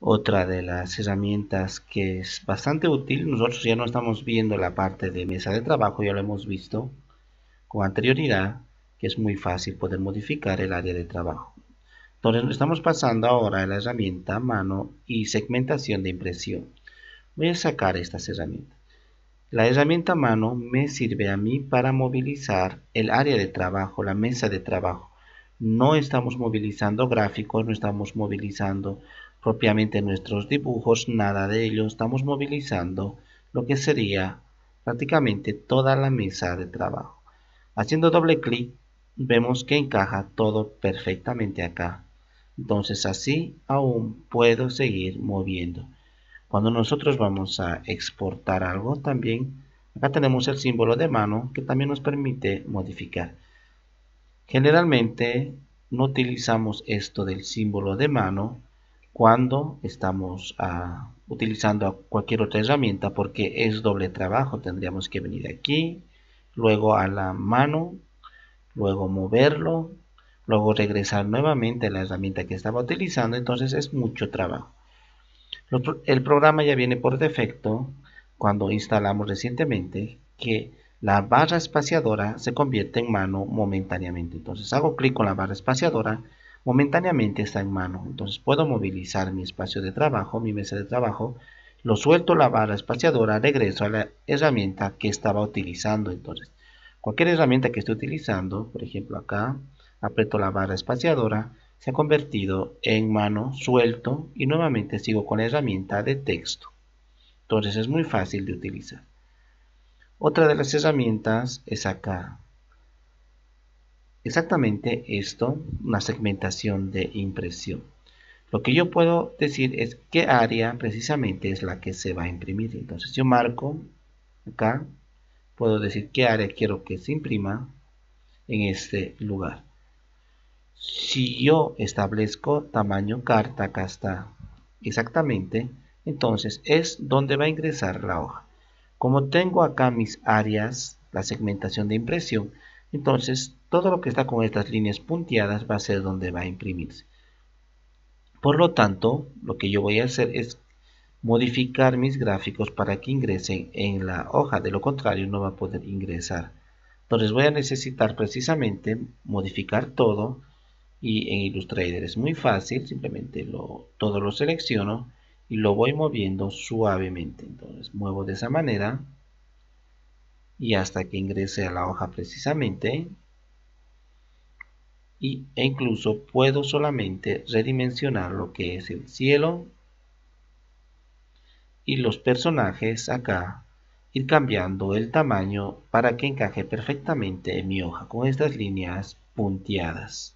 Otra de las herramientas que es bastante útil, nosotros ya no estamos viendo la parte de mesa de trabajo, ya lo hemos visto con anterioridad, que es muy fácil poder modificar el área de trabajo. Entonces estamos pasando ahora a la herramienta mano y segmentación de impresión. Voy a sacar estas herramientas. La herramienta mano me sirve a mí para movilizar el área de trabajo, la mesa de trabajo. No estamos movilizando gráficos, no estamos movilizando propiamente nuestros dibujos, nada de ello, estamos movilizando lo que sería prácticamente toda la mesa de trabajo. Haciendo doble clic vemos que encaja todo perfectamente acá. Entonces así aún puedo seguir moviendo. Cuando nosotros vamos a exportar algo también, acá tenemos el símbolo de mano que también nos permite modificar. Generalmente no utilizamos esto del símbolo de mano cuando estamos ah, utilizando cualquier otra herramienta porque es doble trabajo. Tendríamos que venir aquí, luego a la mano, luego moverlo, luego regresar nuevamente a la herramienta que estaba utilizando. Entonces es mucho trabajo. El programa ya viene por defecto cuando instalamos recientemente que la barra espaciadora se convierte en mano momentáneamente. Entonces hago clic con la barra espaciadora momentáneamente está en mano. Entonces puedo movilizar mi espacio de trabajo, mi mesa de trabajo, lo suelto la barra espaciadora, regreso a la herramienta que estaba utilizando. Entonces, cualquier herramienta que esté utilizando, por ejemplo acá, aprieto la barra espaciadora, se ha convertido en mano, suelto y nuevamente sigo con la herramienta de texto. Entonces es muy fácil de utilizar. Otra de las herramientas es acá, exactamente esto, una segmentación de impresión. Lo que yo puedo decir es qué área precisamente es la que se va a imprimir. Entonces yo marco acá, puedo decir qué área quiero que se imprima en este lugar. Si yo establezco tamaño carta, acá está exactamente, entonces es donde va a ingresar la hoja. Como tengo acá mis áreas, la segmentación de impresión, entonces, todo lo que está con estas líneas punteadas va a ser donde va a imprimirse. Por lo tanto, lo que yo voy a hacer es modificar mis gráficos para que ingresen en la hoja, de lo contrario no va a poder ingresar. Entonces voy a necesitar precisamente modificar todo y en Illustrator es muy fácil, simplemente todo lo selecciono y lo voy moviendo suavemente. Entonces muevo de esa manera y hasta que ingrese a la hoja precisamente y, e incluso puedo solamente redimensionar lo que es el cielo y los personajes acá ir cambiando el tamaño para que encaje perfectamente en mi hoja con estas líneas punteadas